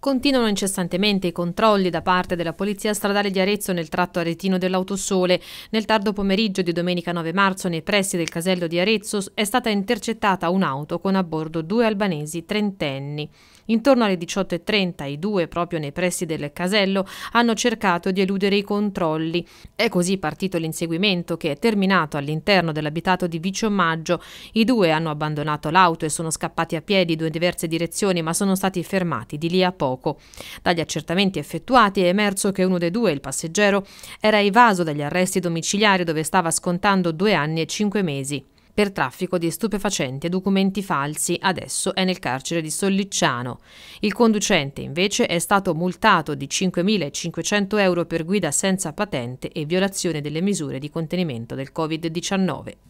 Continuano incessantemente i controlli da parte della Polizia Stradale di Arezzo nel tratto aretino dell'Autosole. Nel tardo pomeriggio di domenica 9 marzo, nei pressi del casello di Arezzo, è stata intercettata un'auto con a bordo due albanesi trentenni. Intorno alle 18.30 i due, proprio nei pressi del casello, hanno cercato di eludere i controlli. È così partito l'inseguimento che è terminato all'interno dell'abitato di Vicio Maggio. I due hanno abbandonato l'auto e sono scappati a piedi in due diverse direzioni ma sono stati fermati di lì a poco fuoco. Dagli accertamenti effettuati è emerso che uno dei due, il passeggero, era evaso dagli arresti domiciliari dove stava scontando due anni e cinque mesi per traffico di stupefacenti e documenti falsi, adesso è nel carcere di Sollicciano. Il conducente invece è stato multato di 5.500 euro per guida senza patente e violazione delle misure di contenimento del Covid-19.